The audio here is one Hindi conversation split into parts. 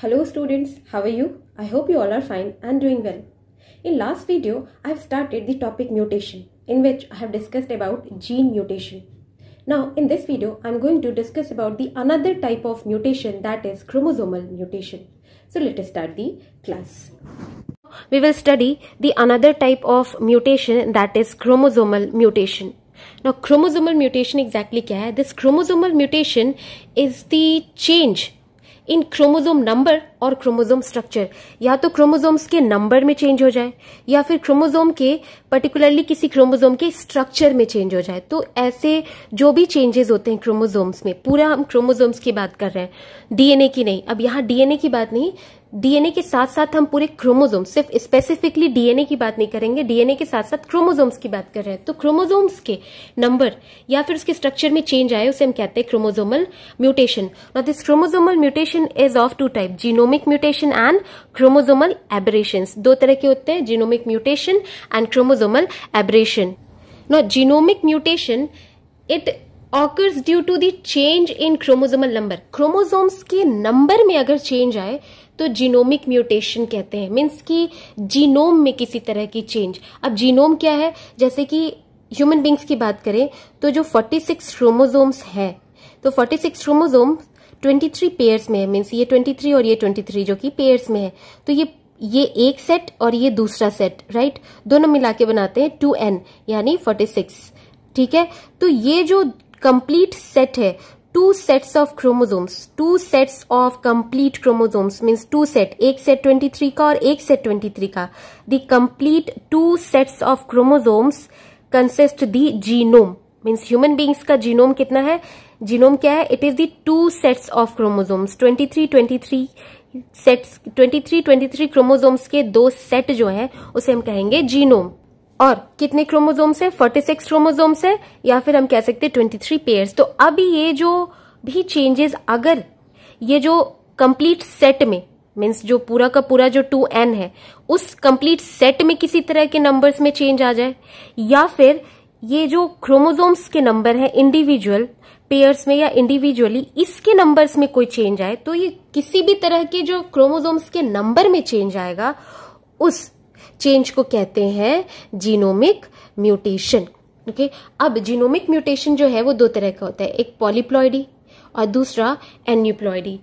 Hello students, how are you? I hope you all are fine and doing well. In last video, I have started the topic mutation in which I have discussed about gene mutation. Now in this video, I am going to discuss about the another type of mutation that is chromosomal mutation. So let us start the class. We will study the another type of mutation that is chromosomal mutation. Now chromosomal mutation exactly kya hai? This chromosomal mutation is the change in chromosome number और क्रोमोजोम स्ट्रक्चर या तो क्रोमोजोम्स के नंबर में चेंज हो जाए या फिर क्रोमोजोम के पर्टिकुलरली किसी क्रोमोजोम के स्ट्रक्चर में चेंज हो जाए तो ऐसे जो भी चेंजेस होते हैं क्रोमोजोम्स में पूरा हम क्रोमोजोम्स की बात कर रहे हैं डीएनए की नहीं अब यहां डीएनए की बात नहीं डीएनए के साथ साथ हम पूरे क्रोमोजोम सिर्फ स्पेसिफिकली डीएनए की बात नहीं करेंगे डीएनए के साथ साथ क्रोमोजोम्स की बात कर रहे हैं तो क्रोमोजोम्स के नंबर या फिर उसके स्ट्रक्चर में चेंज आए उसे हम कहते हैं क्रोमोजोमल म्यूटेशन और this chromosomal mutation is of two type genomic mutation and chromosomal aberration दो तरह के होते हैं genomic mutation and chromosomal aberration no genomic mutation it occurs due to the change in chromosomal number chromosomes के नंबर में अगर चेंज आए तो जीनोमिक म्यूटेशन कहते हैं मीन्स कि जीनोम में किसी तरह की चेंज अब जीनोम क्या है जैसे कि ह्यूमन बींग्स की बात करें तो जो 46 क्रोमोजोम्स है तो 46 ट्वेंटी 23 पेयर्स में है मीन्स ये 23 और ये 23 जो कि पेयर्स में है तो ये ये एक सेट और ये दूसरा सेट राइट दोनों मिला के बनाते हैं टू एन यानी फोर्टी सिक्स ठीक है तो ये जो कंप्लीट सेट है two sets of chromosomes two sets of complete chromosomes means two set एक सेट ट्वेंटी थ्री का और एक सेट ट्वेंटी थ्री का the complete two sets of chromosomes consist the genome means human beings का जीनोम कितना है जीनोम क्या है it is the two sets of chromosomes twenty three twenty three sets twenty three twenty three chromosomes के दो सेट जो है उसे हम कहेंगे जीनोम और कितने क्रोमोजोम से 46 क्रोमोजोम से या फिर हम कह सकते हैं ट्वेंटी थ्री पेयर्स तो अब ये जो भी चेंजेस अगर ये जो कंप्लीट सेट में मीन्स जो पूरा का पूरा जो टू एन है उस कंप्लीट सेट में किसी तरह के नंबर्स में चेंज आ जाए या फिर ये जो क्रोमोजोम्स के नंबर है इंडिविजुअल पेयर्स में या इंडिविजुअली इसके नंबर्स में कोई चेंज आए तो ये किसी भी तरह के जो क्रोमोजोम्स के नंबर में चेंज आएगा उस चेंज को कहते हैं जीनोमिक म्यूटेशन ओके अब जीनोमिक म्यूटेशन जो है वो दो तरह का होता है एक पॉलीप्लॉयडी और दूसरा एन्यूप्लॉयडी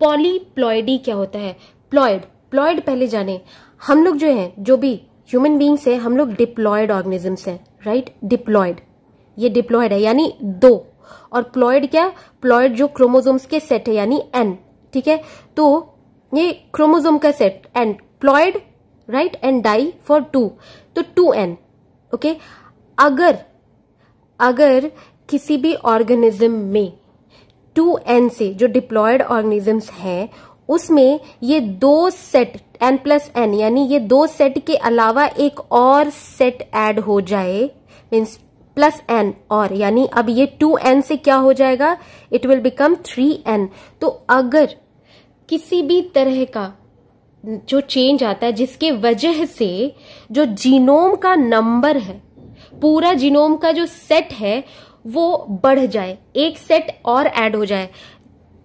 पॉलीप्लॉयडी क्या होता है प्लॉयड प्लॉयड पहले जाने हम लोग जो है जो भी ह्यूमन बींग्स है हम लोग डिप्लॉयड ऑर्गेनिजम्स हैं राइट डिप्लॉयड ये डिप्लॉयड है यानी दो और प्लॉयड क्या प्लॉयड जो क्रोमोजोम्स के सेट है यानी एन ठीक है तो ये क्रोमोजोम का set N ploid right and di for two तो टू एन ओके अगर अगर किसी भी ऑर्गेनिज्म में टू एन से जो डिप्लॉयड ऑर्गेनिजम्स हैं उसमें ये दो सेट एन प्लस एन यानी ये दो सेट के अलावा एक और सेट ऐड हो जाए मीन्स प्लस एन और यानी अब ये टू एन से क्या हो जाएगा it will become three N तो अगर किसी भी तरह का जो चेंज आता है जिसके वजह से जो जीनोम का नंबर है पूरा जीनोम का जो सेट है वो बढ़ जाए एक सेट और ऐड हो जाए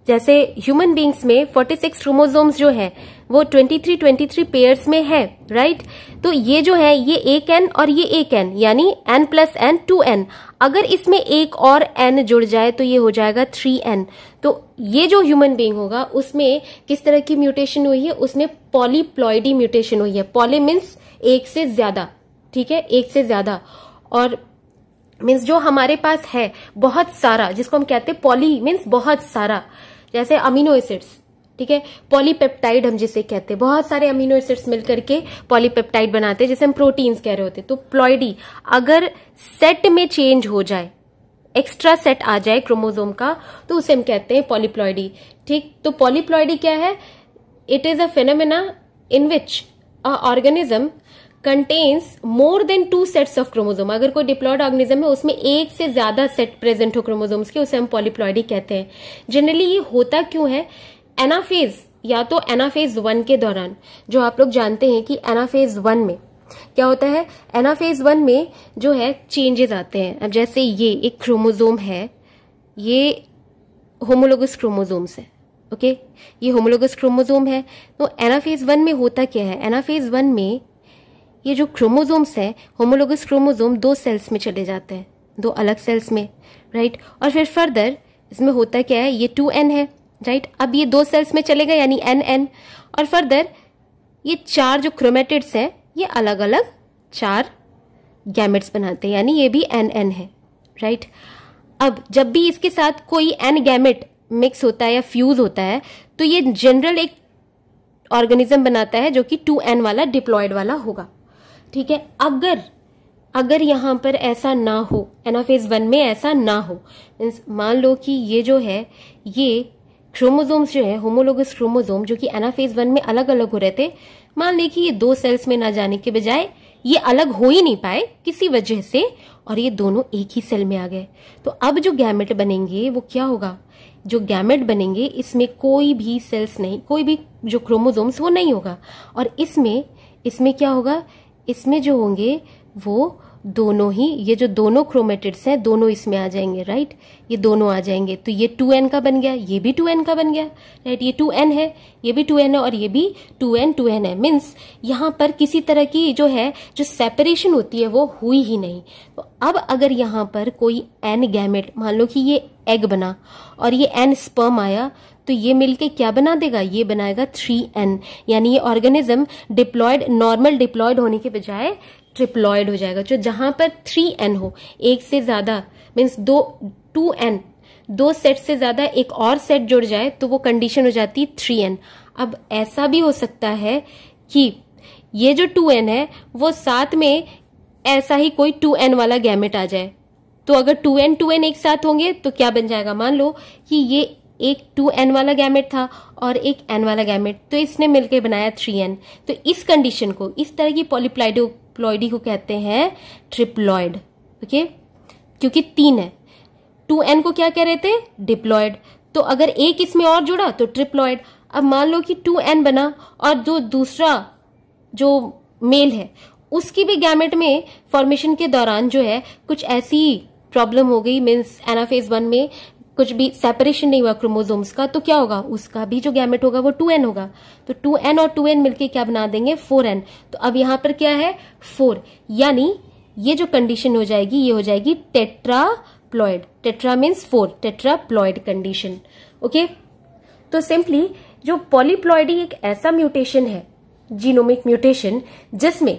जैसे ह्यूमन बींग्स में 46 क्रोमोजोम्स जो है वो 23 23 पेयर्स में है राइट तो ये जो है ये एक एन और ये एक एन यानी N plus N two N अगर इसमें एक और एन जुड़ जाए तो ये हो जाएगा थ्री एन तो ये जो ह्यूमन बींग होगा उसमें किस तरह की म्यूटेशन हुई है उसमें पॉलीप्लॉयडी म्यूटेशन हुई है पॉली मीन्स एक से ज्यादा ठीक है एक से ज्यादा और मीन्स जो हमारे पास है बहुत सारा जिसको हम कहते हैं पॉली मीन्स बहुत सारा जैसे अमीनो एसिड्स ठीक है पॉलीपेप्टाइड हम जिसे कहते हैं बहुत सारे अमीनो एसिड्स मिलकर के पॉलीपेप्टाइड बनाते हैं जिसे हम प्रोटीन्स कह रहे होते हैं तो प्लॉयडी अगर सेट में चेंज हो जाए एक्स्ट्रा सेट आ जाए क्रोमोजोम का तो उसे हम कहते हैं पॉलीप्लॉयडी ठीक तो पॉलीप्लॉयडी क्या है it is a phenomena in which a organism contains more than two sets of chromosome अगर कोई डिप्लॉयड ऑर्गेनिज्म है उसमें एक से ज्यादा सेट प्रेजेंट हो क्रोमोजोम्स के उसे हम पॉलीप्लॉयडी कहते हैं जनरली ये होता क्यों है एनाफेज या तो एनाफेज वन के दौरान जो आप लोग जानते हैं कि एनाफेज वन में क्या होता है एनाफेज वन में जो है चेंजेस आते हैं अब जैसे ये एक क्रोमोजोम है ये होमोलोगस क्रोमोजोम्स है ओके ये होमोलोगस क्रोमोजोम है तो एनाफेज वन में होता क्या है एनाफेज वन में ये जो क्रोमोजोम्स हैं होमोलोगस क्रोमोजोम दो सेल्स में चले जाते हैं दो अलग सेल्स में राइट और फिर फर्दर इसमें होता क्या है ये टू एन है राइट अब ये दो सेल्स में चलेगा यानी एन एन और फर्दर ये चार जो क्रोमेटिड्स हैं ये अलग अलग चार गैमेट्स बनाते हैं यानी ये भी एन एन है राइट अब जब भी इसके साथ कोई एन गैमेट मिक्स होता है या फ्यूज होता है तो ये जनरल एक ऑर्गेनिज्म बनाता है जो कि टू एन वाला डिप्लॉयड वाला होगा ठीक है अगर अगर यहां पर ऐसा ना हो एनाफेज वन में ऐसा ना हो मीन्स मान लो कि ये जो है ये क्रोमोजोम्स जो है होमोलोगस क्रोमोजोम जो कि एनाफेज वन में अलग अलग हो रहे थे मान लें कि ये दो सेल्स में ना जाने के बजाय ये अलग हो ही नहीं पाए किसी वजह से और ये दोनों एक ही सेल में आ गए तो अब जो गैमेट बनेंगे वो क्या होगा जो गैमेट बनेंगे इसमें कोई भी सेल्स नहीं कोई भी जो क्रोमोजोम्स वो नहीं होगा और इसमें इसमें क्या होगा इसमें जो होंगे वो दोनों ही ये जो दोनों क्रोमेटिड्स हैं दोनों इसमें आ जाएंगे राइट ये दोनों आ जाएंगे तो ये टू एन का बन गया ये भी टू एन का बन गया राइट ये टू एन है ये भी टू एन है और ये भी टू एन टू एन है मीन्स यहाँ पर किसी तरह की जो है जो सेपरेशन होती है वो हुई ही नहीं तो अब अगर यहाँ पर कोई एन गैमेट मान लो कि ये एग बना और ये एन स्पर्म आया तो ये मिलके क्या बना देगा ये बनाएगा थ्री एन यानी ये ऑर्गेनिज्म डिप्लॉयड नॉर्मल डिप्लॉयड होने के बजाय ट्रिप्लॉयड हो जाएगा जो जहां पर थ्री एन हो एक से ज्यादा मीन्स दो टू एन दो सेट से ज्यादा एक और सेट जुड़ जाए तो वो कंडीशन हो जाती है थ्री एन अब ऐसा भी हो सकता है कि ये जो टू एन है वो साथ में ऐसा ही कोई टू एन वाला गैमेट आ जाए तो अगर टू एन टू एन एक साथ होंगे तो क्या बन जाएगा मान लो कि ये एक टू एन वाला गैमेट था और एक एन वाला गैमेट तो इसने मिलकर बनाया थ्री एन तो इस कंडीशन को इस तरह की पॉलीप्लाइडो ट्रिप्लॉयडी को कहते हैं ट्रिप्लॉयड ओके क्योंकि तीन है टू एन को क्या कह रहे थे डिप्लॉयड तो अगर एक इसमें और जुड़ा तो ट्रिप्लॉयड अब मान लो कि टू एन बना और जो दूसरा जो मेल है उसकी भी गैमेट में फॉर्मेशन के दौरान जो है कुछ ऐसी प्रॉब्लम हो गई मीन्स एनाफेज वन में कुछ भी सेपरेशन नहीं हुआ क्रोमोजोम्स का तो क्या होगा उसका भी जो गैमेट होगा वो टू एन होगा तो टू एन और टू एन मिलकर क्या बना देंगे फोर एन तो अब यहां पर क्या है फोर यानी ये जो कंडीशन हो जाएगी ये हो जाएगी tetra ploid tetra means four tetra ploid condition okay तो सिंपली जो पॉलीप्लॉयडी एक ऐसा म्यूटेशन है जीनोमिक म्यूटेशन जिसमें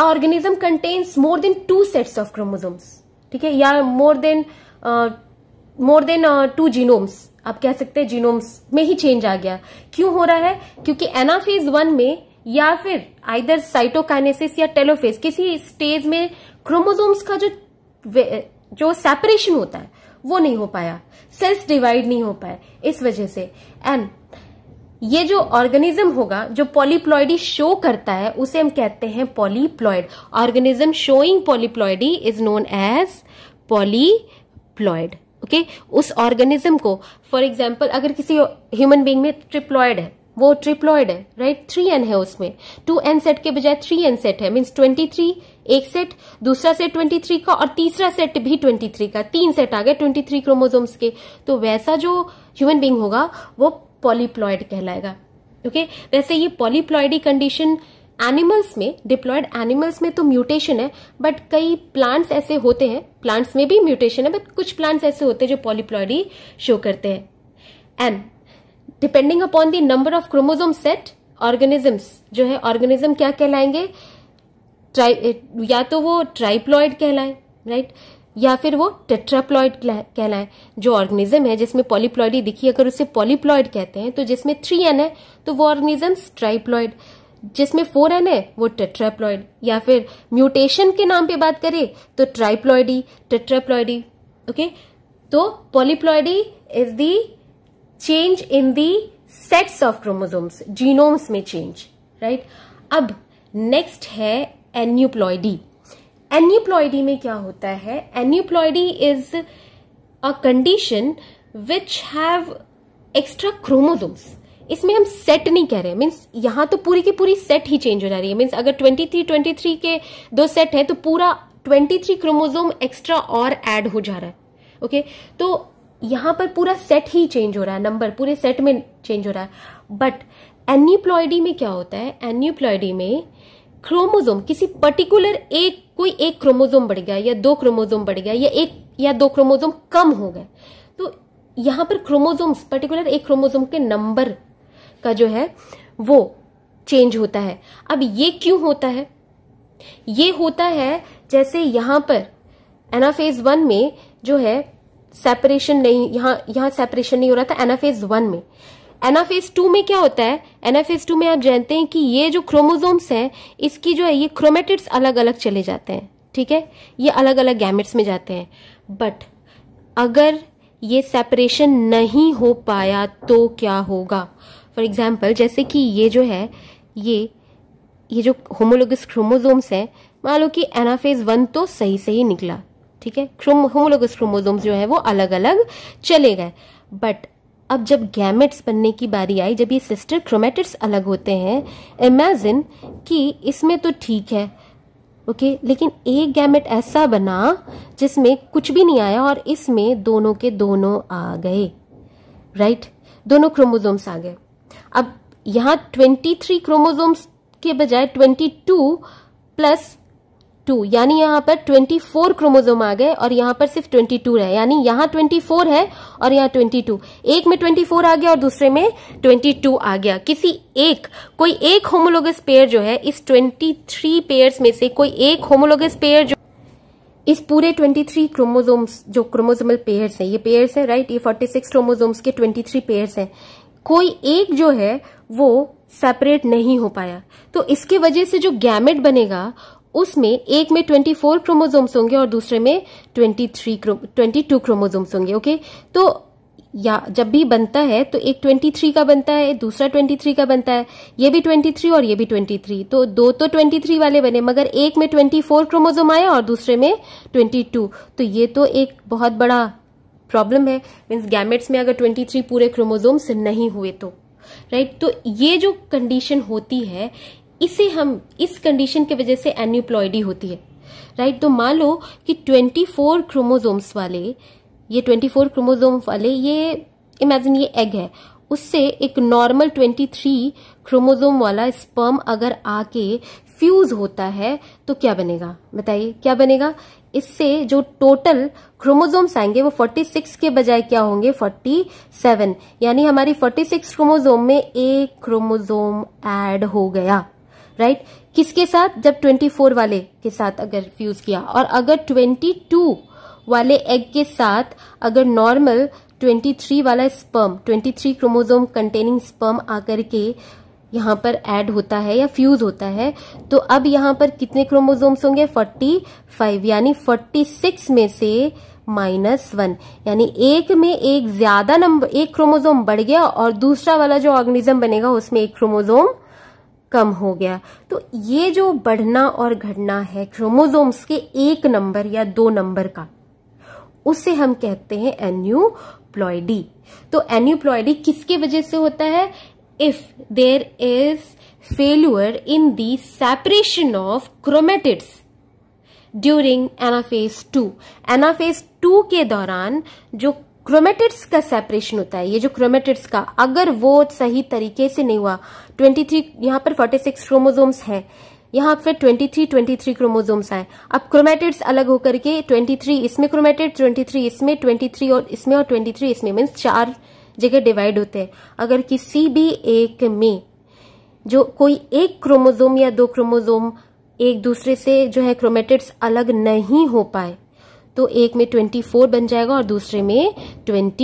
organism contains more than two sets of chromosomes ठीक है या more than more than two genomes आप कह सकते हैं जीनोम्स में ही चेंज आ गया क्यों हो रहा है क्योंकि एनाफेज वन में या फिर आइदर साइटोकाइनेसिस या टेलोफेज किसी स्टेज में क्रोमोजोम्स का जो जो सेपरेशन होता है वो नहीं हो पाया सेल्स डिवाइड नहीं हो पाए इस वजह से एंड ये जो ऑर्गेनिज्म होगा जो पॉलीप्लॉयडी शो करता है उसे हम कहते हैं polyploid organism showing polyploidy is known as poly triploid okay okay? उस ऑर्गेनिज्म को फॉर एग्जाम्पल अगर किसी ह्यूमन बींग में ट्रिप्लॉयड है वो ट्रिप्लॉयड है राइट थ्री एन है उसमें टू एन सेट के बजाय थ्री एन सेट है मीन्स ट्वेंटी थ्री एक सेट दूसरा सेट ट्वेंटी थ्री का और तीसरा सेट भी ट्वेंटी थ्री का तीन सेट आ गए ट्वेंटी थ्री क्रोमोजोम्स के तो वैसा जो ह्यूमन बींग होगा वो पॉलीप्लॉयड कहलाएगा ओके okay? वैसे ये पॉलीप्लॉयडी कंडीशन एनिमल्स में डिप्लॉयड एनिमल्स में तो म्यूटेशन है बट कई प्लांट्स ऐसे होते हैं प्लांट्स में भी म्यूटेशन है बट कुछ प्लांट्स ऐसे होते हैं जो पॉलीप्लॉयडी शो करते हैं and depending upon the number of chromosome set organisms जो है ऑर्गेनिज्म क्या कहलाएंगे ट्राई या तो वो ट्राइप्लॉयड कहलाए राइट या फिर वो टेट्राप्लॉयड कहलाए जो ऑर्गेनिज्म है जिसमें पॉलीप्लॉयडी दिखी अगर उसे पॉलीप्लॉयड कहते हैं तो जिसमें थ्री एन है तो वो ऑर्गेनिजम्स ट्राइप्लॉयड जिसमें फोर एन है वो टेट्राप्लॉयड या फिर म्यूटेशन के नाम पे बात करें तो ट्राइप्लॉयडी टेट्राप्लॉयडी ओके तो polyploidy is the change in the sets of chromosomes genomes में चेंज राइट right? अब नेक्स्ट है एन्यूप्लॉयडी एन्यूप्लॉयडी में क्या होता है aneuploidy is a condition which have extra chromosomes इसमें हम सेट नहीं कह रहे हैं मीन्स यहाँ तो पूरी की पूरी सेट ही चेंज हो जा रही है मीन्स अगर ट्वेंटी थ्री ट्वेंटी थ्री के दो सेट है तो पूरा ट्वेंटी थ्री क्रोमोजोम एक्स्ट्रा और एड हो जा रहा है ओके okay? तो यहां पर पूरा सेट ही चेंज हो रहा है नंबर पूरे सेट में चेंज हो रहा है बट एन्यूप्लॉयडी में क्या होता है एन्यूप्लॉयडी में क्रोमोजोम किसी पर्टिकुलर एक कोई एक क्रोमोजोम बढ़ गया या दो क्रोमोजोम बढ़ गया या एक या दो क्रोमोजोम कम हो गए तो यहां पर क्रोमोजोम्स पर्टिकुलर एक क्रोमोजोम के नंबर का जो है वो चेंज होता है अब ये क्यों होता है ये होता है जैसे यहां पर एनाफेज वन में जो है सेपरेशन नहीं यहां यहां सेपरेशन नहीं हो रहा था एनाफेज वन में एनाफेज टू में क्या होता है एनाफेज टू में आप जानते हैं कि ये जो क्रोमोजोम्स हैं इसकी जो है ये क्रोमेटिड्स अलग अलग चले जाते हैं ठीक है ये अलग अलग गैमेट्स में जाते हैं बट अगर ये सेपरेशन नहीं हो पाया तो क्या होगा फॉर एग्जाम्पल जैसे कि ये जो है ये ये जो होमोलोगस क्रोमोजोम्स हैं मान लो कि एनाफेज वन तो सही सही निकला ठीक है होमोलोगस क्रोमोजोम्स जो है वो अलग अलग चले गए बट अब जब गैमेट्स बनने की बारी आई जब ये सिस्टर क्रोमेटिट्स अलग होते हैं इमेजिन कि इसमें तो ठीक है ओके लेकिन एक गैमेट ऐसा बना जिसमें कुछ भी नहीं आया और इसमें दोनों के दोनों आ गए राइट दोनों क्रोमोजोम्स आ गए अब यहां 23 क्रोमोसोम्स के बजाय 22 प्लस टू यानी यहाँ पर 24 क्रोमोजोम आ गए और यहाँ पर सिर्फ 22 है यानी यहां 24 है और यहां 22 एक में 24 आ गया और दूसरे में 22 आ गया किसी एक कोई एक होमोलोगस पेयर जो है इस 23 पेयर्स में से कोई एक होमोलोगस पेयर जो इस पूरे 23 क्रोमोसोम्स जो क्रोमोसोमल पेयर्स हैं ये पेयर्स हैं राइट ये 46 क्रोमोसोम्स के 23 पेयर्स हैं कोई एक जो है वो सेपरेट नहीं हो पाया तो इसके वजह से जो गैमेट बनेगा उसमें एक में 24 क्रोमोजोम्स होंगे और दूसरे में 23 टू क्रोमोजोम्स होंगे ओके तो या जब भी बनता है तो एक 23 का बनता है दूसरा 23 का बनता है ये भी 23 और ये भी 23 तो दो तो 23 वाले बने मगर एक में 24 क्रोमोजोम आया और दूसरे में 22 तो ये तो एक बहुत बड़ा प्रॉब्लम है मीन्स गैमेट्स में अगर 23 पूरे क्रोमोजोम्स नहीं हुए तो राइट तो ये जो कंडीशन होती है इसे हम इस कंडीशन के वजह से एन्यूप्लॉयडी होती है राइट तो मान लो कि 24 क्रोमोजोम्स वाले ये 24 क्रोमोजोम वाले ये इमेजिन ये एग है उससे एक नॉर्मल 23 क्रोमोजोम वाला स्पर्म अगर आके फ्यूज होता है तो क्या बनेगा बताइए क्या बनेगा इससे जो टोटल क्रोमोजोम्स आएंगे वो 46 के बजाय क्या होंगे 47 यानी हमारी 46 क्रोमोजोम में एक क्रोमोजोम ऐड हो गया राइट right? किसके साथ जब 24 वाले के साथ अगर फ्यूज किया और अगर 22 वाले एग के साथ अगर नॉर्मल 23 वाला स्पर्म 23 क्रोमोजोम कंटेनिंग स्पर्म आकर के यहाँ पर ऐड होता है या फ्यूज होता है तो अब यहाँ पर कितने क्रोमोजोम्स होंगे 45 यानी 46 में से माइनस वन यानी एक में एक ज्यादा नंबर एक क्रोमोजोम बढ़ गया और दूसरा वाला जो ऑर्गेनिज्म बनेगा उसमें एक क्रोमोजोम कम हो गया तो ये जो बढ़ना और घटना है क्रोमोजोम्स के एक नंबर या दो नंबर का उसे हम कहते हैं एन्यू प्लॉयडी तो एन्यू प्लॉयडी किसके वजह से होता है if there is failure in the separation of chromatids during anaphase two anaphase two के दौरान जो क्रोमेटिड्स का सेपरेशन होता है ये जो क्रोमेटिड्स का अगर वो सही तरीके से नहीं हुआ 23 थ्री यहाँ पर फोर्टी सिक्स क्रोमोजोम्स है यहाँ पर 23 23 क्रोमोजोम्स आए अब क्रोमेटिड्स अलग होकर के 23 इसमें क्रोमेटिड 23 इसमें 23 और इसमें और 23 इसमें मीन्स चार जगह डिवाइड होते हैं अगर किसी भी एक में जो कोई एक क्रोमोजोम या दो क्रोमोजोम एक दूसरे से जो है क्रोमेटिड्स अलग नहीं हो पाए तो एक में 24 बन जाएगा और दूसरे में 22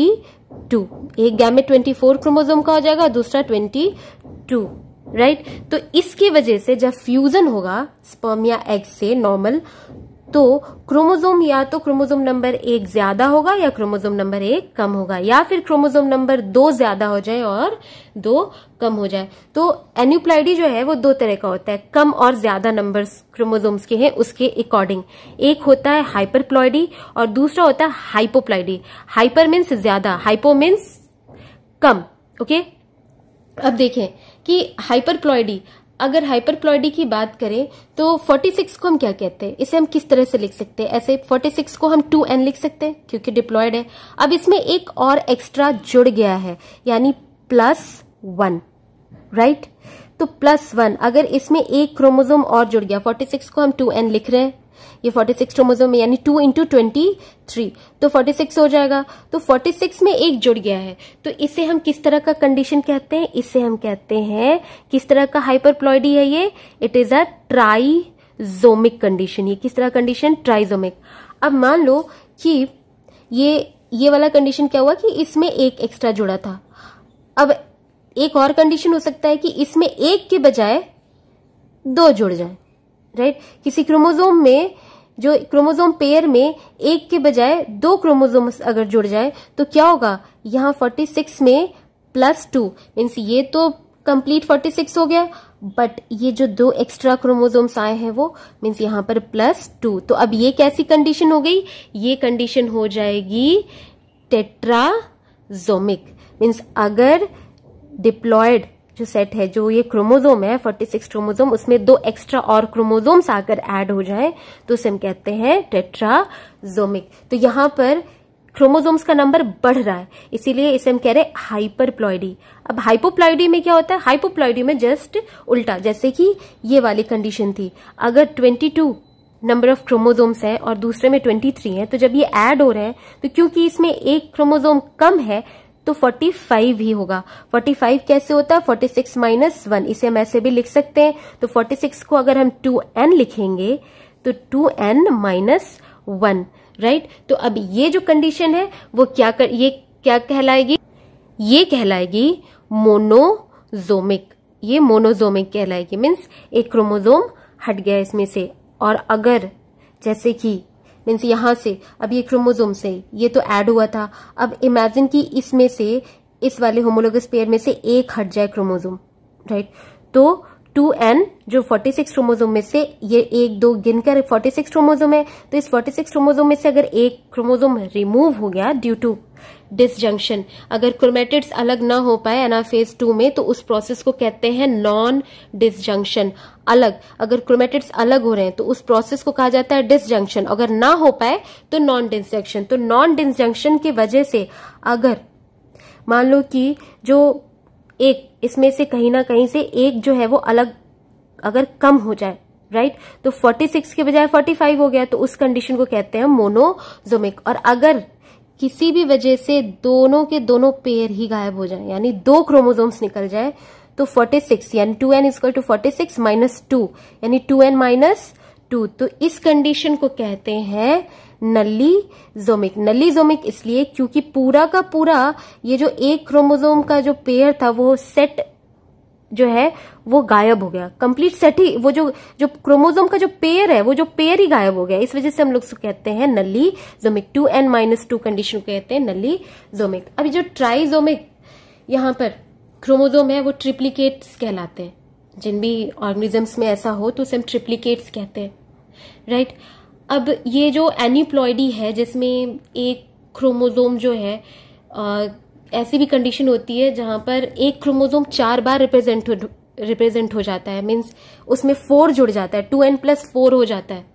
एक गैम में 24 क्रोमोजोम का हो जाएगा दूसरा 22 राइट तो इसकी वजह से जब फ्यूजन होगा स्पर्म या एग से नॉर्मल तो क्रोमोजोम या तो क्रोमोजोम नंबर एक ज्यादा होगा या क्रोमोजोम नंबर एक कम होगा या फिर क्रोमोजोम नंबर दो ज्यादा हो जाए और दो कम हो जाए तो एन्यूप्लाइडी जो है वो दो तरह का होता है कम और ज्यादा नंबर क्रोमोजोम्स के हैं उसके अकॉर्डिंग एक होता है हाइपरप्लॉइडी और दूसरा होता है हाइपोप्लाइडी हाइपर मीन्स ज्यादा हाइपो मीन्स कम ओके अब देखें कि हाइपरप्लॉयडी अगर हाइपरप्लॉयडी की बात करें तो 46 को हम क्या कहते हैं इसे हम किस तरह से लिख सकते हैं ऐसे 46 को हम 2n लिख सकते हैं क्योंकि डिप्लॉयड है अब इसमें एक और एक्स्ट्रा जुड़ गया है यानी प्लस वन राइट तो प्लस वन अगर इसमें एक क्रोमोजोम और जुड़ गया 46 को हम 2n लिख रहे हैं ये 46 क्रोमोजोम यानी 2 इंटू ट्वेंटी तो 46 हो जाएगा तो 46 में एक जुड़ गया है तो इसे हम किस तरह का कंडीशन कहते हैं इसे हम कहते हैं किस तरह का हाइपरप्लॉयडी है ये it is a trisomic condition ये किस तरह कंडीशन ट्राइजोमिक अब मान लो कि ये ये वाला कंडीशन क्या हुआ कि इसमें एक एक्स्ट्रा जुड़ा था अब एक और कंडीशन हो सकता है कि इसमें एक के बजाय दो जुड़ जाए राइट किसी क्रोमोजोम में जो क्रोमोजोम पेयर में एक के बजाय दो क्रोमोजोम अगर जुड़ जाए तो क्या होगा यहाँ 46 में प्लस टू मीन्स ये तो कंप्लीट 46 हो गया बट ये जो दो एक्स्ट्रा क्रोमोजोम्स आए हैं वो मीन्स यहाँ पर प्लस टू तो अब ये कैसी कंडीशन हो गई ये कंडीशन हो जाएगी टेट्राजोमिक मीन्स अगर डिप्लॉयड जो सेट है जो ये क्रोमोजोम है 46 क्रोमोजोम उसमें दो एक्स्ट्रा और क्रोमोजोम्स आकर ऐड हो जाए तो उसे हम कहते हैं टेट्राजोमिक तो यहां पर क्रोमोजोम्स का नंबर बढ़ रहा है इसीलिए इसे हम कह रहे हैं हाइपरप्लॉयडी अब हाइपोप्लॉयडी में क्या होता है हाइपोप्लॉयडी में जस्ट उल्टा जैसे कि ये वाली कंडीशन थी अगर 22 नंबर ऑफ क्रोमोजोम्स है और दूसरे में 23 है तो जब ये ऐड हो रहे हैं तो क्योंकि इसमें एक क्रोमोजोम कम है तो 45 ही होगा 45 कैसे होता है 46 सिक्स माइनस वन इसे हम ऐसे भी लिख सकते हैं तो 46 को अगर हम 2n लिखेंगे तो 2n N minus one right तो अब ये जो कंडीशन है वो क्या कर ये क्या कहलाएगी ये कहलाएगी मोनोजोमिक ये मोनोजोमिक कहलाएगी मीन्स एक क्रोमोजोम हट गया इसमें से और अगर जैसे कि मीन्स यहां से अब ये क्रोमोजोम से ये तो ऐड हुआ था अब इमेजिन कि इसमें से इस वाले होमोलोगस पेयर में से एक हट जाए क्रोमोजोम राइट तो टू एन जो 46 क्रोमोजोम में से ये एक दो गिनकर 46 क्रोमोजोम है तो इस 46 क्रोमोजोम में से अगर एक क्रोमोजोम रिमूव हो गया ड्यू टू डिसजंक्शन अगर क्रोमेटिड्स अलग ना हो पाए एनाफेज टू में तो उस प्रोसेस को कहते हैं नॉन डिसजंक्शन अलग अगर क्रोमेटिड्स अलग हो रहे हैं तो उस प्रोसेस को कहा जाता है डिसजंक्शन अगर ना हो पाए तो नॉन डिसजंक्शन तो नॉन डिसजंक्शन की वजह से अगर मान लो कि जो एक इसमें से कहीं ना कहीं से एक जो है वो अलग अगर कम हो जाए राइट right? तो 46 के बजाय 45 हो गया तो उस कंडीशन को कहते हैं मोनोजोमिक और अगर किसी भी वजह से दोनों के दोनों पेयर ही गायब हो जाए यानी दो क्रोमोजोम्स निकल जाए तो 46 यानी two N equal to forty six minus two यानी टू एन माइनस टू तो इस कंडीशन को कहते हैं नली जोमिक नली जोमिक इसलिए क्योंकि पूरा का पूरा ये जो एक क्रोमोजोम का जो पेयर था वो सेट जो है वो गायब हो गया कंप्लीट सेट ही वो जो जो क्रोमोजोम का जो पेयर है वो जो पेयर ही गायब हो गया इस वजह से हम लोग कहते हैं nullisomic two N minus two condition कहते हैं नली जोमिक अभी जो ट्राइजोमिक यहां पर क्रोमोजोम है वो ट्रिप्लीकेट्स कहलाते हैं जिन भी ऑर्गेनिजम्स में ऐसा हो तो उसे हम ट्रिप्लीकेट्स कहते हैं राइट अब ये जो एन्यूप्लॉयडी है जिसमें एक क्रोमोजोम जो है ऐसी भी कंडीशन होती है जहां पर एक क्रोमोजोम चार बार रिप्रेजेंट रिप्रेजेंट हो जाता है मीन्स उसमें फोर जुड़ जाता है टू एन प्लस फोर हो जाता है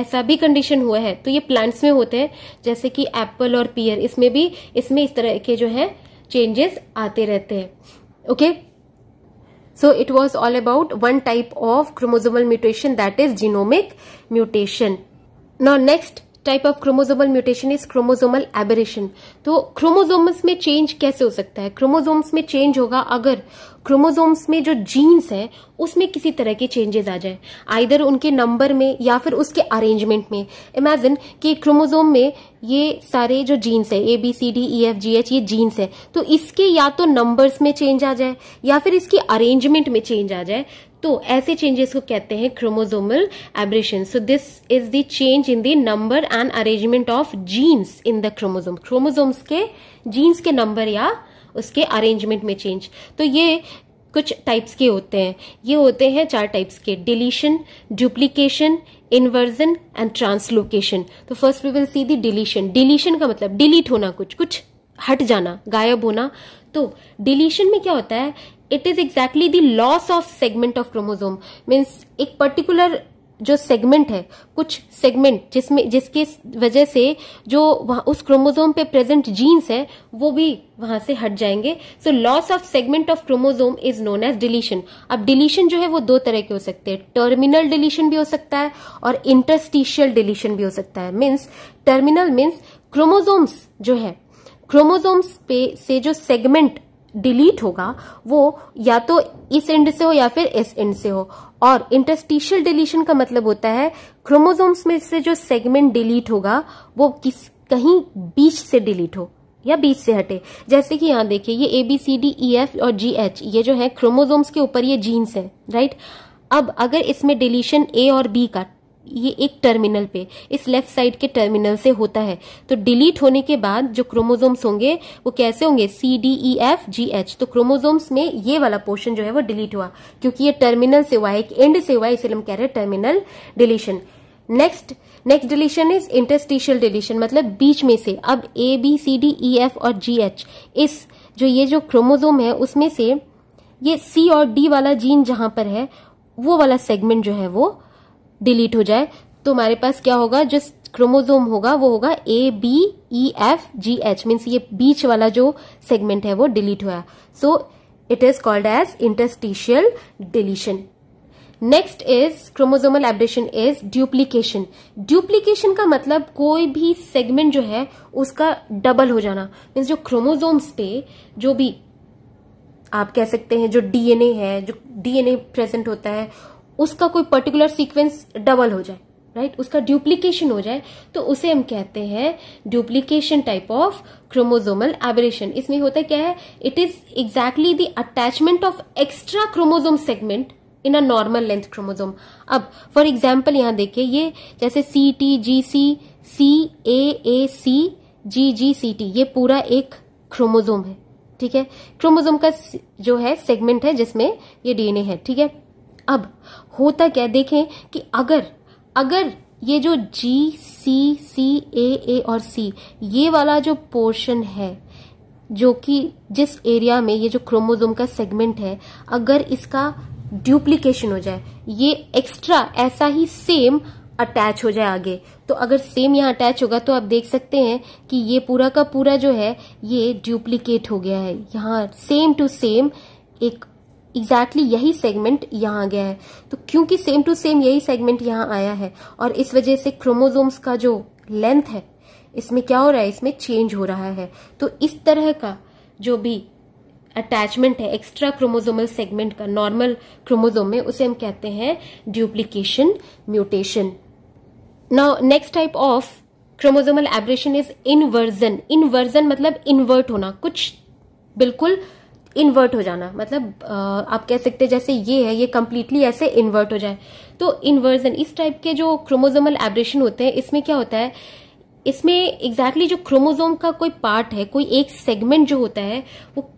ऐसा भी कंडीशन हुआ है तो ये प्लांट्स में होते हैं जैसे कि एप्पल और पियर इसमें भी इसमें इस तरह के जो है चेंजेस आते रहते हैं okay so it was all about one type of chromosomal mutation that is genomic mutation now next type of chromosomal mutation is chromosomal aberration तो क्रोमोजोम्स में चेंज कैसे हो सकता है क्रोमोजोम्स में चेंज होगा अगर क्रोमोजोम्स में जो जीन्स है उसमें किसी तरह के चेंजेस आ जाए आइदर उनके नंबर में या फिर उसके अरेंजमेंट में इमेजिन कि क्रोमोजोम में ये सारे जो जीन्स है A B C D E F G H ये जीन्स है तो इसके या तो नंबर्स में चेंज आ जाए या फिर इसके अरेंजमेंट में चेंज आ जाए तो ऐसे चेंजेस को कहते हैं chromosomal aberration so this is the change in the number and arrangement of genes in the chromosome chromosomes के जीन्स के नंबर या उसके अरेंजमेंट में चेंज तो ये कुछ टाइप्स के होते हैं ये होते हैं चार टाइप्स के deletion duplication inversion and translocation तो first we will see the deletion deletion का मतलब डिलीट होना कुछ कुछ हट जाना गायब होना तो डिलीशन में क्या होता है it is exactly the loss of segment of chromosome means एक पर्टिकुलर जो सेगमेंट है कुछ सेगमेंट जिसमें जिसके वजह से जो उस क्रोमोजोम पे प्रेजेंट जीन्स है वो भी वहां से हट जाएंगे so loss of segment of chromosome is known as deletion अब डिलीशन जो है वो दो तरह के हो सकते हैं टर्मिनल डिलीशन भी हो सकता है और इंटरस्टिशियल डिलीशन भी हो सकता है मीन्स टर्मिनल मीन्स क्रोमोजोम्स जो है क्रोमोजोम्स पे से जो सेगमेंट डिलीट होगा वो या तो इस एंड से हो या फिर इस एंड से हो और इंटरस्टिशियल डिलीशन का मतलब होता है क्रोमोजोम्स में से जो सेगमेंट डिलीट होगा वो किस कहीं बीच से डिलीट हो या बीच से हटे जैसे कि यहां देखिए ये A B C D E F और जी एच ये जो है क्रोमोजोम्स के ऊपर ये जीन्स है राइट अब अगर इसमें डिलीशन ए और बी का ये एक टर्मिनल पे इस लेफ्ट साइड के टर्मिनल से होता है तो डिलीट होने के बाद जो क्रोमोजोम्स होंगे वो कैसे होंगे C D E F G H तो क्रोमोजोम्स में ये वाला पोर्शन जो है वो डिलीट हुआ क्योंकि ये टर्मिनल से हुआ एक एंड से हुआ इसलिए हम कह रहे हैं terminal deletion next next deletion is interstitial deletion मतलब बीच में से अब A B C D E F और जी एच इस जो ये जो क्रोमोजोम है उसमें से ये सी और डी वाला जीन जहां पर है वो वाला सेगमेंट जो है वो डिलीट हो जाए तो हमारे पास क्या होगा जो क्रोमोजोम होगा वो होगा A B E F G H means ये बीच वाला जो सेगमेंट है वो डिलीट हुआ so it is called as interstitial deletion next is chromosomal aberration is duplication duplication का मतलब कोई भी सेगमेंट जो है उसका डबल हो जाना मीन्स जो क्रोमोजोम्स पे जो भी आप कह सकते हैं जो डीएनए है जो डीएनए प्रेजेंट होता है उसका कोई पर्टिकुलर सीक्वेंस डबल हो जाए राइट right? उसका ड्यूप्लीकेशन हो जाए तो उसे हम कहते हैं duplication type of chromosomal aberration इसमें होता क्या है it is exactly the attachment of extra chromosome segment in a normal length chromosome अब फॉर एग्जाम्पल यहां देखिए ये जैसे सी टी जी सी सी ए ए सी जी जी सी टी ये पूरा एक क्रोमोजोम है ठीक है क्रोमोजोम का जो है सेगमेंट है जिसमें ये डीएनए है ठीक है अब होता क्या देखें कि अगर अगर ये जो जी सी सी ए ए और सी ये वाला जो पोर्शन है जो कि जिस एरिया में ये जो क्रोमोजोम का सेगमेंट है अगर इसका ड्यूप्लीकेशन हो जाए ये एक्स्ट्रा ऐसा ही सेम अटैच हो जाए आगे तो अगर सेम यहाँ अटैच होगा तो आप देख सकते हैं कि ये पूरा का पूरा जो है ये ड्यूप्लीकेट हो गया है यहाँ सेम टू सेम एक एग्जैक्टली exactly यही सेगमेंट यहाँ आ गया है तो क्योंकि सेम टू सेम यही सेगमेंट यहाँ आया है और इस वजह से क्रोमोजोम्स का जो लेंथ है इसमें क्या हो रहा है इसमें चेंज हो रहा है तो इस तरह का जो भी अटैचमेंट है एक्स्ट्रा क्रोमोजोमल सेगमेंट का नॉर्मल क्रोमोजोम में उसे हम कहते हैं duplication mutation now next type of chromosomal aberration is inversion inversion मतलब इन्वर्ट होना कुछ बिल्कुल इन्वर्ट हो जाना मतलब आप कह सकते हैं जैसे ये है ये कम्प्लीटली ऐसे इन्वर्ट हो जाए तो इन्वर्जन इस टाइप के जो क्रोमोजोमल एब्रेशन होते हैं इसमें क्या होता है इसमें एग्जैक्टली exactly जो क्रोमोजोम का कोई पार्ट है कोई एक सेगमेंट जो होता है वो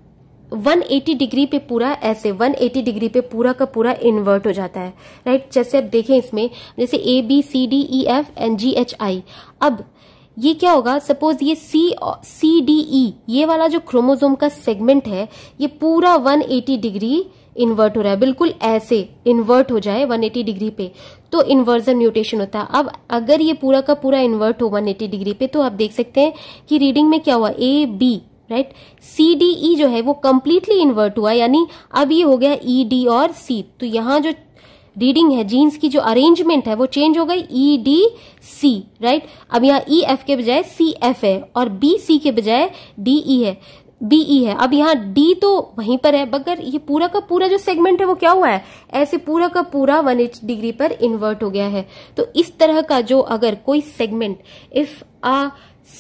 180 डिग्री पे पूरा ऐसे 180 डिग्री पे पूरा का पूरा इन्वर्ट हो जाता है राइट जैसे आप देखें इसमें जैसे A B C D E F N G H I अब ये क्या होगा सपोज ये सी सी डी ई ये वाला जो क्रोमोजोम का सेगमेंट है ये पूरा 180 डिग्री इन्वर्ट हो रहा है बिल्कुल ऐसे इन्वर्ट हो जाए 180 डिग्री पे तो इन्वर्जन म्यूटेशन होता है अब अगर ये पूरा का पूरा इन्वर्ट हो 180 डिग्री पे तो आप देख सकते हैं कि रीडिंग में क्या हुआ A B right C D E जो है वो कम्प्लीटली इन्वर्ट हुआ यानी अब ये हो गया ई e, डी और सी तो यहां जो रीडिंग है जीन्स की जो अरेंजमेंट है वो चेंज हो गई ई डी सी राइट अब यहाँ ई e एफ के बजाय सी एफ है और बी सी के बजाय डी ई e है बी ई e है अब यहाँ डी तो वहीं पर है बगर ये पूरा का पूरा जो सेगमेंट है वो क्या हुआ है ऐसे पूरा का पूरा वन एच डिग्री पर इन्वर्ट हो गया है तो इस तरह का जो अगर कोई segment if a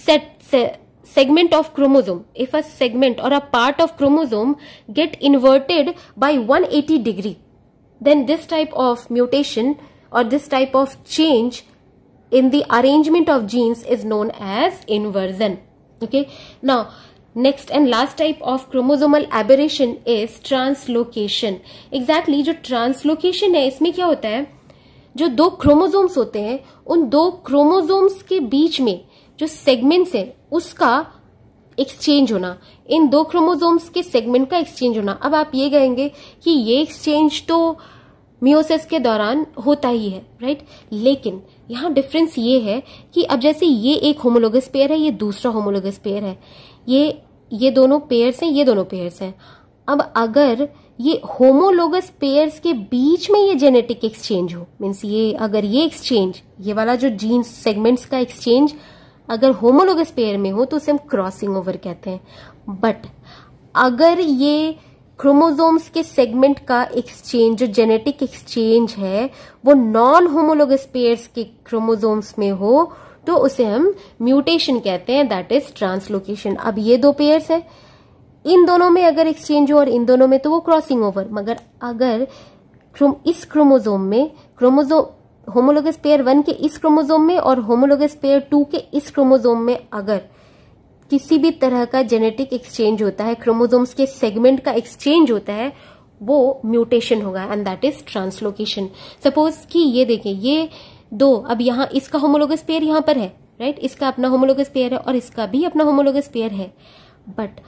set segment of chromosome if a segment और a part of chromosome get inverted by by eighty degree then this type of mutation or this type of change in the arrangement of genes is known as inversion. Okay. Now, next and last type of chromosomal aberration is translocation exactly जो ट्रांसलोकेशन है इसमें क्या होता है जो दो क्रोमोजोम्स होते हैं उन दो क्रोमोजोम्स के बीच में जो सेगमेंट्स है उसका एक्सचेंज होना इन दो क्रोमोजोम्स के सेगमेंट का एक्सचेंज होना अब आप ये कहेंगे कि ये एक्सचेंज तो मियोसिस के दौरान होता ही है राइट लेकिन यहां डिफरेंस ये है कि अब जैसे ये एक होमोलोगस पेयर है ये दूसरा होमोलोगस पेयर है ये ये दोनों पेयर्स हैं ये दोनों पेयर्स हैं अब अगर ये होमोलोगस पेयर्स के बीच में ये जेनेटिक एक्सचेंज हो मीन्स ये अगर ये एक्सचेंज ये वाला जो जीन्स सेगमेंट्स का एक्सचेंज अगर होमोलोगस पेयर में हो तो उसे हम क्रॉसिंग ओवर कहते हैं बट अगर ये क्रोमोजोम्स के सेगमेंट का एक्सचेंज जो जेनेटिक एक्सचेंज है वो नॉन होमोलोगस पेयर्स के क्रोमोजोम्स में हो तो उसे हम म्यूटेशन कहते हैं दैट इज ट्रांसलोकेशन अब ये दो पेयर्स है इन दोनों में अगर एक्सचेंज हो और इन दोनों में तो वो क्रॉसिंग ओवर मगर अगर इस क्रोमोजोम में क्रोमोजोम होमोलोगस पेयर वन के इस क्रोमोजोम में और होमोलोगस पेयर टू के इस क्रोमोजोम में अगर किसी भी तरह का जेनेटिक एक्सचेंज होता है क्रोमोजोम्स के सेगमेंट का एक्सचेंज होता है वो म्यूटेशन होगा and that is translocation suppose कि ये देखें ये दो अब यहां इसका होमोलोगस पेयर यहां पर है राइट right? इसका अपना होमोलोगस पेयर है और इसका भी अपना होमोलोगस पेयर है बट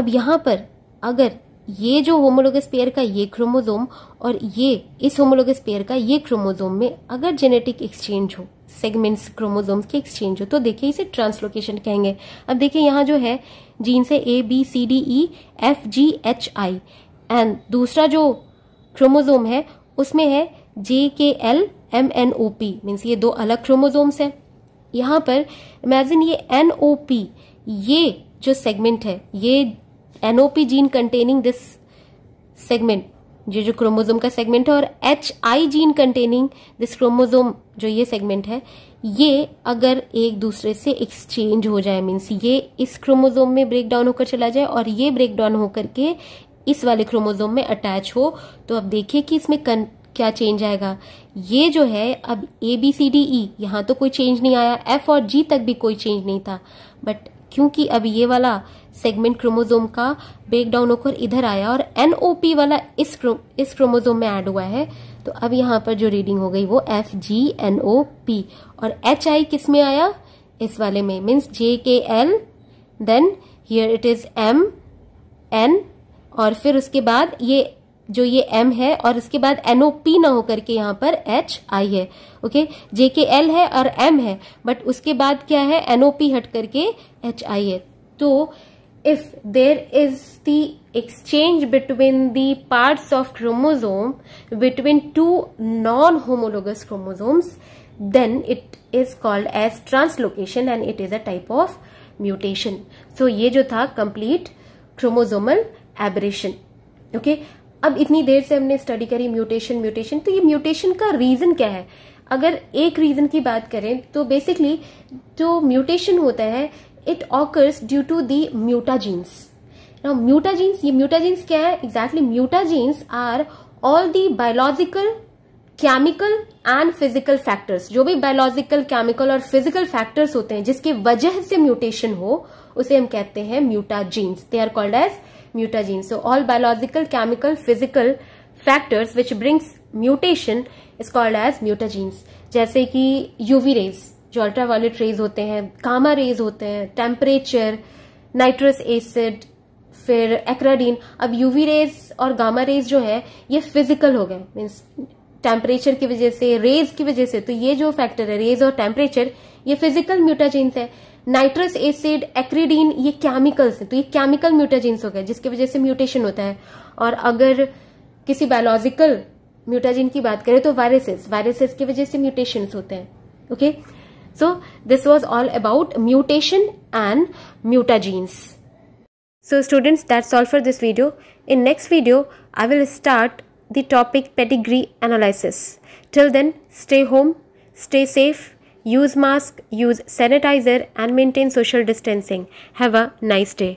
अब यहां पर अगर ये जो होमोलोगस पेयर का ये क्रोमोजोम और ये इस होमोलोगस पेयर का ये क्रोमोजोम में अगर जेनेटिक एक्सचेंज हो सेगमेंट्स क्रोमोजोम्स के एक्सचेंज हो तो देखिए इसे ट्रांसलोकेशन कहेंगे अब देखिए यहाँ जो है जीन से A B C D E F G H I and दूसरा जो क्रोमोजोम है उसमें है J K L M N O P means ये दो अलग क्रोमोजोम्स हैं यहाँ पर इमेजिन ये एन ओ पी ये जो सेगमेंट है ये N O P gene containing this segment ये जो क्रोमोजोम का सेगमेंट है और H I gene containing this chromosome जो ये सेगमेंट है ये अगर एक दूसरे से एक्सचेंज हो जाए मीन्स ये इस क्रोमोजोम में ब्रेक डाउन होकर चला जाए और ये ब्रेक डाउन होकर के इस वाले क्रोमोजोम में अटैच हो तो अब देखिए कि इसमें कन, क्या चेंज आएगा ये जो है अब ए बी सी डी ई यहां तो कोई चेंज नहीं आया एफ और जी तक भी कोई चेंज नहीं था बट क्योंकि अब ये वाला सेगमेंट क्रोमोजोम का ब्रेक डाउन होकर इधर आया और एनओपी वाला इस क्रो, इस क्रोमोजोम में ऐड हुआ है तो अब यहाँ पर जो रीडिंग हो गई वो F G N O P और एच आई किस में आया इस वाले में मीन्स J K L then here it is M N और फिर उसके बाद ये जो ये एम है और इसके बाद एनओ पी ना होकर के यहाँ पर एच आई है ओके जे के एल है और एम है बट उसके बाद क्या है एनओ पी हट करके एच आई है तो if there is the exchange between the parts of chromosome between two non-homologous chromosomes then it is called as translocation and it is a type of mutation so ye jo tha complete chromosomal aberration okay ab itni der se humne study kari mutation mutation to ye mutation ka reason kya hai अगर एक रीजन की बात करें तो बेसिकली जो म्यूटेशन होता है it occurs due to the mutagens now mutagens ये म्यूटाजीन्स क्या है exactly mutagens are all the biological chemical and physical factors जो भी बायोलॉजिकल केमिकल और फिजिकल फैक्टर्स होते हैं जिसकी वजह से म्यूटेशन हो उसे हम कहते हैं mutagens they are called as mutagens so all biological chemical physical factors which brings mutation is called as mutagens जैसे कि यूवी रेज जो अल्ट्रावायलेट रेज होते हैं कामा रेज होते हैं टेम्परेचर नाइट्रस एसिड फिर एक्राडीन अब यूवी रेज और गामा रेज जो है ये फिजिकल हो गए मीन्स टेम्परेचर की वजह से रेज की वजह से तो ये जो फैक्टर है रेज और टेम्परेचर ये फिजिकल म्यूटाजेंस है नाइट्रस एसिड एक्रीडीन ये केमिकल्स हैं तो ये केमिकल म्यूटाजेंस हो गए जिसकी वजह से म्यूटेशन होता है और अगर किसी बायोलॉजिकल म्यूटाजिन की बात करें तो वायरसेस वायरसेस की वजह से म्यूटेशन होते हैं okay okay? So this was all about mutation and mutagenes. So students that's all for this video. In next video I will start the topic pedigree analysis. Till then stay home, stay safe, use mask, use sanitizer and maintain social distancing. Have a nice day.